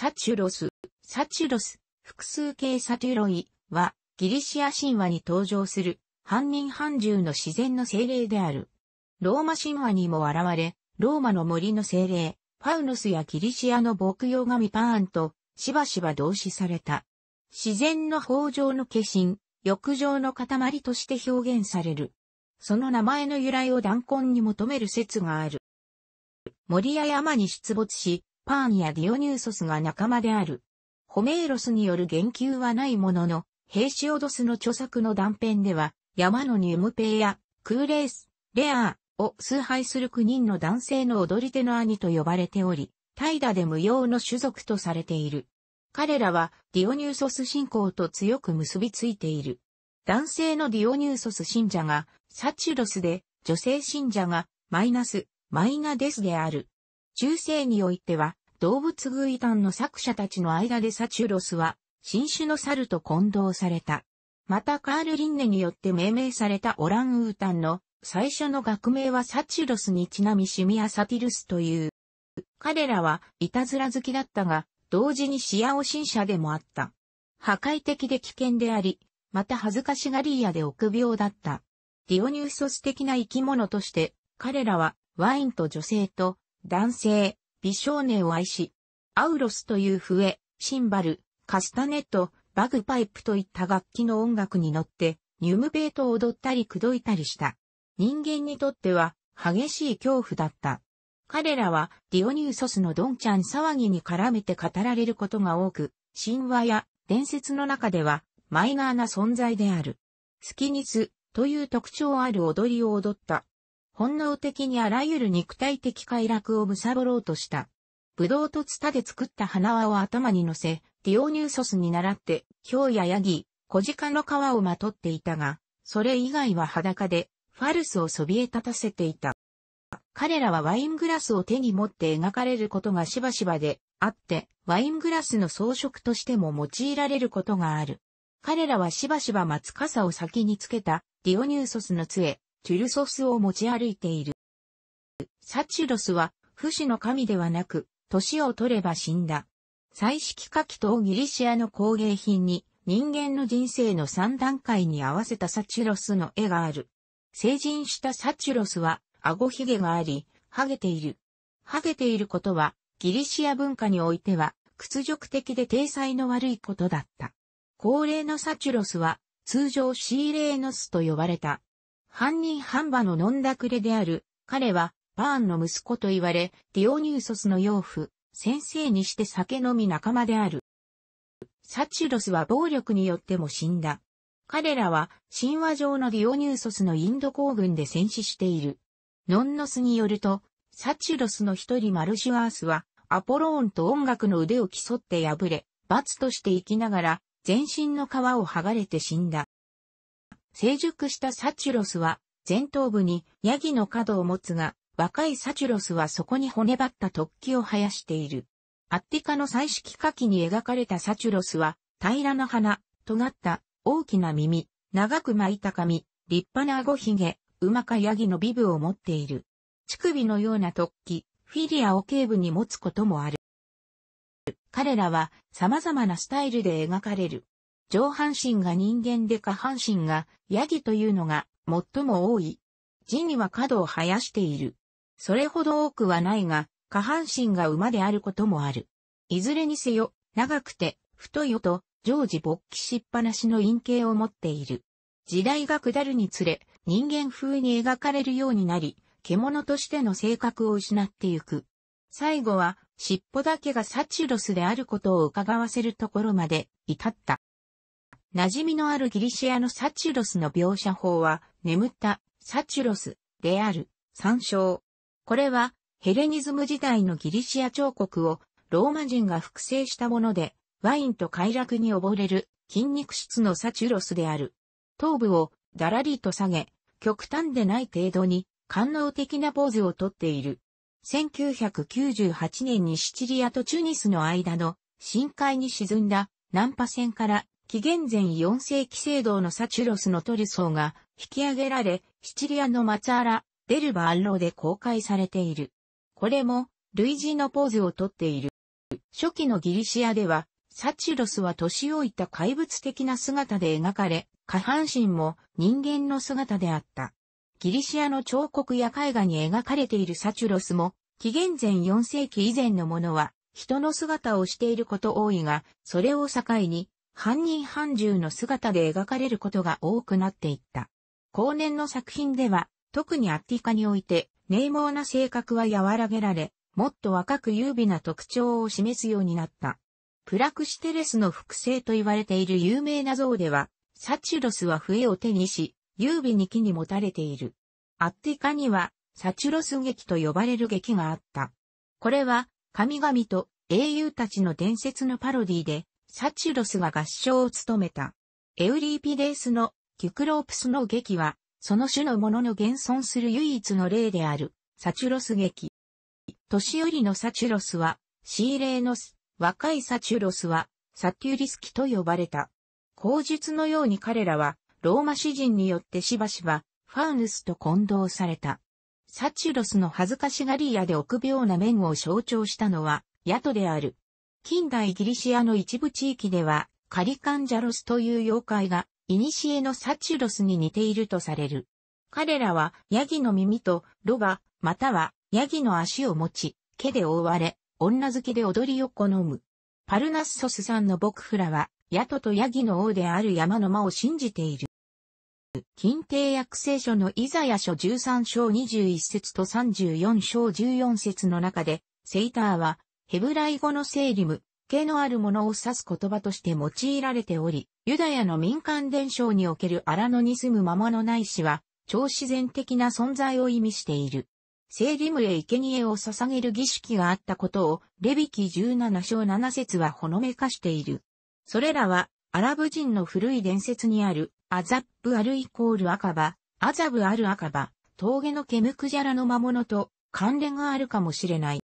サチュロス、サチュロス、複数形サテュロイは、ギリシア神話に登場する、半人半獣の自然の精霊である。ローマ神話にも現れ、ローマの森の精霊、ファウノスやギリシアの牧羊神パーンと、しばしば同視された。自然の豊穣の化身、欲情の塊として表現される。その名前の由来を断根に求める説がある。森や山に出没し、パーンやディオニューソスが仲間である。ホメーロスによる言及はないものの、ヘイシオドスの著作の断片では、山のニュムペイや、クーレース、レアーを崇拝する9人の男性の踊り手の兄と呼ばれており、怠惰で無用の種族とされている。彼らはディオニューソス信仰と強く結びついている。男性のディオニューソス信者がサチュロスで、女性信者がマイナス、マイナデスである。中世においては、動物具異端の作者たちの間でサチュロスは、新種の猿と混同された。またカール・リンネによって命名されたオランウータンの最初の学名はサチュロスにちなみシミア・サティルスという。彼らはいたずら好きだったが、同時にシアオ信者でもあった。破壊的で危険であり、また恥ずかしがり屋で臆病だった。ディオニューソス的な生き物として、彼らはワインと女性と男性、美少年を愛し、アウロスという笛、シンバル、カスタネット、バグパイプといった楽器の音楽に乗って、ニュムベートを踊ったり口説いたりした。人間にとっては、激しい恐怖だった。彼らは、ディオニューソスのドンちゃん騒ぎに絡めて語られることが多く、神話や伝説の中では、マイナーな存在である。スキニスという特徴ある踊りを踊った本能的にあらゆる肉体的快楽を貪ろうとした。ブドウとツタで作った花輪を頭に乗せ、ディオニューソスに倣って、ヒョウやヤギ、小鹿の皮をまとっていたが、それ以外は裸で、ファルスをそびえ立たせていた。彼らはワイングラスを手に持って描かれることがしばしばであって、ワイングラスの装飾としても用いられることがある。彼らはしばしば松傘を先につけたディオニューソスの杖、トゥルソスを持ち歩いている。サチュロスは、不死の神ではなく、年を取れば死んだ。彩色書きとギリシアの工芸品に、人間の人生の三段階に合わせたサチュロスの絵がある。成人したサチュロスは、顎ひげがあり、ハゲている。ハゲていることは、ギリシア文化においては、屈辱的で体裁の悪いことだった。高齢のサチュロスは、通常シーレーノスと呼ばれた。犯人半馬の飲んだくれである、彼は、パーンの息子と言われ、ディオニューソスの養父、先生にして酒飲み仲間である。サチュロスは暴力によっても死んだ。彼らは、神話上のディオニューソスのインド公軍で戦死している。ノンノスによると、サチュロスの一人マルシュアースは、アポローンと音楽の腕を競って敗れ、罰として生きながら、全身の皮を剥がれて死んだ。成熟したサチュロスは、前頭部にヤギの角を持つが、若いサチュロスはそこに骨張った突起を生やしている。アッティカの彩色花器に描かれたサチュロスは、平らな鼻、尖った大きな耳、長く巻いた髪、立派な顎ひげ、馬かヤギのビブを持っている。乳首のような突起、フィリアを頸部に持つこともある。彼らは様々なスタイルで描かれる。上半身が人間で下半身がヤギというのが最も多い。字には角を生やしている。それほど多くはないが、下半身が馬であることもある。いずれにせよ、長くて、太いよと、常時勃起しっぱなしの陰形を持っている。時代が下るにつれ、人間風に描かれるようになり、獣としての性格を失ってゆく。最後は、尻尾だけがサチュロスであることを伺わせるところまで至った。馴染みのあるギリシアのサチュロスの描写法は、眠ったサチュロスである、参照。これは、ヘレニズム時代のギリシア彫刻をローマ人が複製したもので、ワインと快楽に溺れる筋肉質のサチュロスである。頭部をだらりと下げ、極端でない程度に官能的なポーズをとっている。1998年にシチリアとチュニスの間の深海に沈んだ難破船から紀元前4世紀聖堂のサチュロスのトリソーが引き上げられ、シチリアのマツアラ、デルバアンロで公開されている。これも、類似のポーズをとっている。初期のギリシアでは、サチュロスは年老いた怪物的な姿で描かれ、下半身も人間の姿であった。ギリシアの彫刻や絵画に描かれているサチュロスも、紀元前4世紀以前のものは、人の姿をしていること多いが、それを境に、犯人犯獣の姿で描かれることが多くなっていった。後年の作品では、特にアッティカにおいて、冷猛な性格は和らげられ、もっと若く優美な特徴を示すようになった。プラクシテレスの複製と言われている有名な像では、サチュロスは笛を手にし、優美に木に持たれている。アッティカには、サチュロス劇と呼ばれる劇があった。これは、神々と英雄たちの伝説のパロディで、サチュロスが合唱を務めた。エウリーピデースのキュクロープスの劇は、その種のものの現存する唯一の例である、サチュロス劇。年寄りのサチュロスは、シーレーノス、若いサチュロスは、サテュリスキと呼ばれた。口述のように彼らは、ローマ詩人によってしばしば、ファウヌスと混同された。サチュロスの恥ずかしがり屋で臆病な面を象徴したのは、ヤトである。近代ギリシアの一部地域では、カリカンジャロスという妖怪が、古のサチュロスに似ているとされる。彼らは、ヤギの耳と、ロバ、または、ヤギの足を持ち、毛で覆われ、女好きで踊りを好む。パルナッソスさんの僕フラは、ヤトとヤギの王である山の間を信じている。近帝約聖書のイザヤ書13章21節と34章14節の中で、セイターは、ヘブライ語のセイリム、系のあるものを指す言葉として用いられており、ユダヤの民間伝承における荒野に住むままのない死は、超自然的な存在を意味している。イリムへ生贄を捧げる儀式があったことを、レビキ17章7節はほのめかしている。それらは、アラブ人の古い伝説にある、アザップアルイコール赤羽、アザブアル赤羽、峠のケムクジャラの魔物と関連があるかもしれない。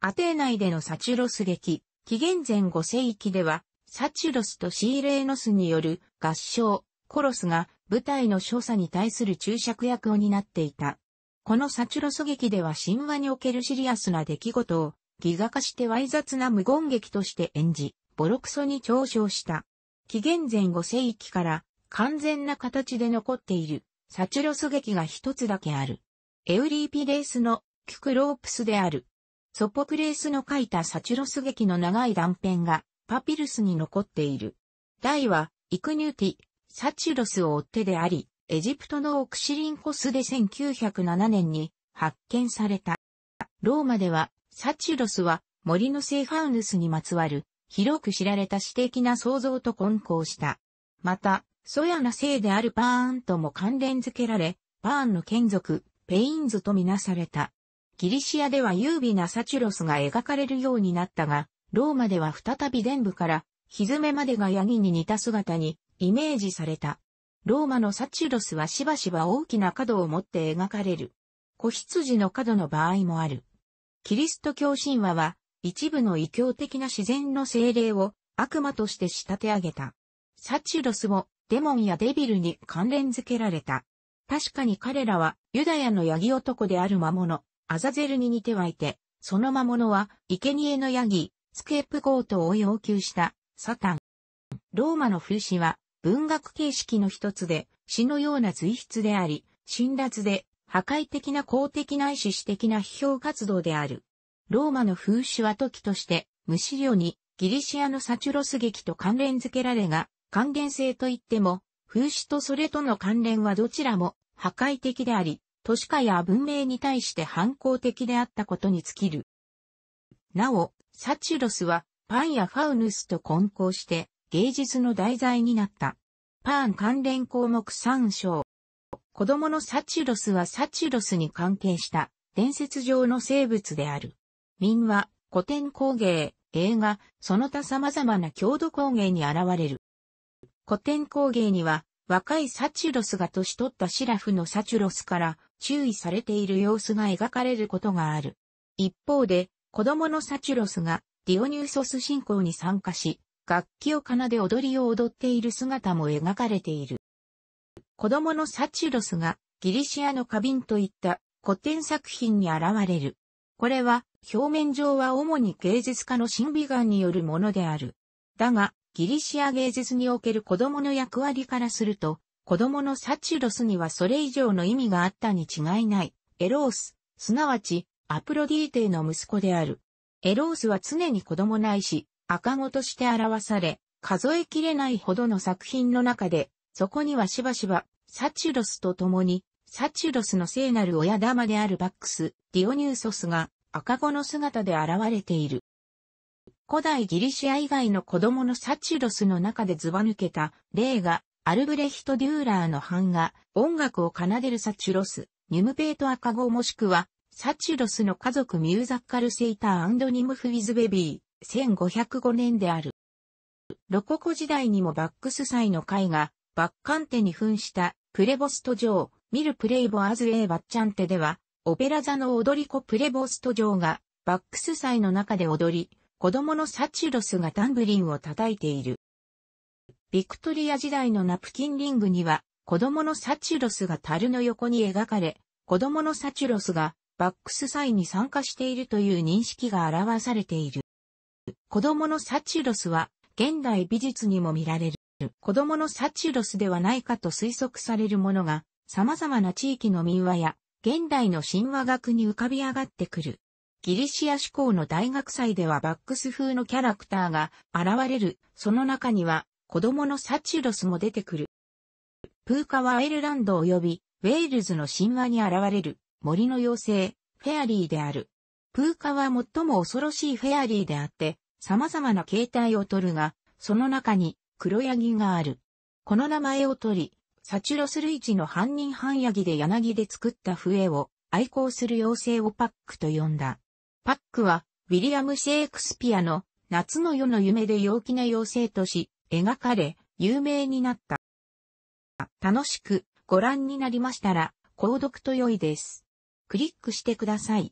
アテーナでのサチュロス劇、紀元前5世紀では、サチュロスとシーレーノスによる合唱、コロスが舞台の所作に対する注釈役を担っていた。このサチュロス劇では神話におけるシリアスな出来事を、ギガ化して猥雑な無言劇として演じ、ボロクソに嘲笑した。紀元前5世紀から完全な形で残っているサチュロス劇が一つだけある。エウリーピレースのキュクロープスである。ソポクレースの書いたサチュロス劇の長い断片がパピルスに残っている。題は、イクニューティ、サチュロスを追ってであり、エジプトのオクシリンコスで1907年に発見された。ローマでは、サチュロスは森のセーファウヌスにまつわる、広く知られた詩的な創造と混交した。また、ソヤな性であるパーンとも関連付けられ、パーンの眷属、ペインズとみなされた。ギリシアでは優美なサチュロスが描かれるようになったが、ローマでは再び伝部から、ひずめまでがヤギに似た姿にイメージされた。ローマのサチュロスはしばしば大きな角を持って描かれる。子羊の角の場合もある。キリスト教神話は、一部の異教的な自然の精霊を悪魔として仕立て上げた。サチュロスもデモンやデビルに関連付けられた。確かに彼らはユダヤのヤギ男である魔物、アザゼルに似てはいて、その魔物は、生贄のヤギ、スケープゴートを要求した、サタン。ローマの風刺は、文学形式の一つで、詩のような随筆であり、辛辣で、破壊的な公的ないし詩的な批評活動である。ローマの風刺は時として、無資料にギリシアのサチュロス劇と関連付けられが、還元性といっても、風刺とそれとの関連はどちらも破壊的であり、都市化や文明に対して反抗的であったことに尽きる。なお、サチュロスはパンやファウヌスと混交して芸術の題材になった。パン関連項目3章。子供のサチュロスはサチュロスに関係した伝説上の生物である。民話、古典工芸、映画、その他様々な郷土工芸に現れる。古典工芸には若いサチュロスが年取ったシラフのサチュロスから注意されている様子が描かれることがある。一方で、子供のサチュロスがディオニューソス信仰に参加し、楽器を奏で踊りを踊っている姿も描かれている。子供のサチュロスがギリシアの花瓶といった古典作品に現れる。これは表面上は主に芸術家の審美眼によるものである。だが、ギリシア芸術における子供の役割からすると、子供のサチュロスにはそれ以上の意味があったに違いない。エロース、すなわち、アプロディーテの息子である。エロースは常に子供ないし、赤子として表され、数えきれないほどの作品の中で、そこにはしばしば、サチュロスと共に、サチュロスの聖なる親玉であるバックス、ディオニューソスが赤子の姿で現れている。古代ギリシア以外の子供のサチュロスの中でズバ抜けた例がアルブレヒト・デューラーの版画、音楽を奏でるサチュロス、ニュムペート・アカゴもしくは、サチュロスの家族ミューザッカル・セイターニムフ・ウィズ・ベビー、1505年である。ロココ時代にもバックス祭の絵画、バッカンテに扮したプレボスト・城、ミル・プレイボ・アズ・エー・バッチャンテでは、オペラ座の踊り子プレボスト・城がバックス祭の中で踊り、子供のサチュロスがタンブリンを叩いている。ビクトリア時代のナプキンリングには、子供のサチュロスが樽の横に描かれ、子供のサチュロスがバックス祭に参加しているという認識が表されている。子供のサチュロスは現代美術にも見られる。子供のサチュロスではないかと推測されるものが、様々な地域の民話や現代の神話学に浮かび上がってくる。ギリシア志向の大学祭ではバックス風のキャラクターが現れる。その中には子供のサチュロスも出てくる。プーカはアイルランド及びウェールズの神話に現れる森の妖精、フェアリーである。プーカは最も恐ろしいフェアリーであって、様々な形態をとるが、その中に黒ヤギがある。この名前をとり、サチュロス類地の半人半ヤギで柳で作った笛を愛好する妖精をパックと呼んだ。パックは、ウィリアム・シェイクスピアの夏の夜の夢で陽気な妖精とし、描かれ、有名になった。楽しくご覧になりましたら、購読と良いです。クリックしてください。